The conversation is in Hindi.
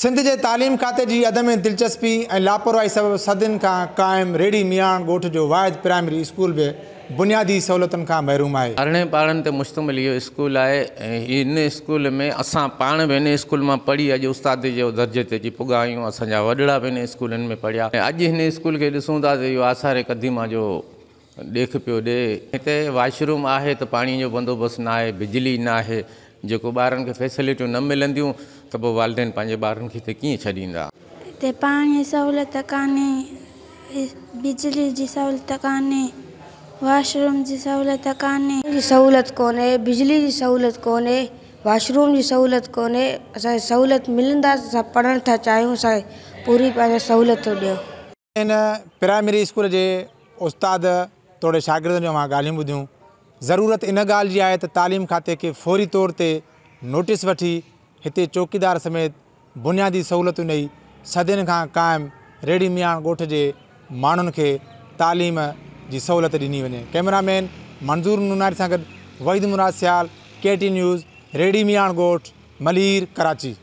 सिंध जे तालीम खाते जी अदम दिलचस्पी ऐं लापरवाही सदियुनि खां काइम जो वाइद प्राइमरी स्कूल बुनियादी सहूलियतुनि खां महरूम आहे अरड़हें ॿारनि ते मुश्तमिल इहो स्कूल आहे ऐं हिन स्कूल में असां पाण बि हिन स्कूल मां पढ़ी अॼु उस्ताद जो दर्जे ते अची पुॻा आहियूं असांजा वॾड़ा बि हिन स्कूलनि में पढ़िया ऐं अॼु हिन स्कूल खे ॾिसूं था त इहो आसारे क़दीमा जो ॾेख पियो ॾिए हिते वॉशरूम आहे त पाणीअ जो बंदोबस्तु न आहे बिजली न आहे जो बार खे न मिलंदियूं त पोइ वालदेन पंहिंजे ॿारनि खे हिते कीअं छॾींदा हिते बिजली जी सहूलियत कान्हे वॉशरूम जी सहूलियत कान्हे सहूलियत कोन्हे बिजली जी सहूलियत कोन्हे वॉशरूम जी सहूलियत कोन्हे असांखे सहूलियत मिलंदा था चाहियूं पूरी पंहिंजी सहूलियत प्राइमरी स्कूल जे उस्ताद तोड़े शागिर्दनि जूं मां ॻाल्हियूं ज़रूरत इन गाल जी तालीम खाते के फौरी तौर पर नोटिस वी इत चौकीदार समेत बुनियादी सहूलत दई सदन का क़ाइमु रेड़ी मियाण गोठ के माण्हुनि खे तालीम जी सहूलियत ॾिनी कैमरामैन मंज़ूर नुनारी सां वहीद मुराद सियाल के टी न्यूज़ रेडी मियाण गोठ मलीर कराची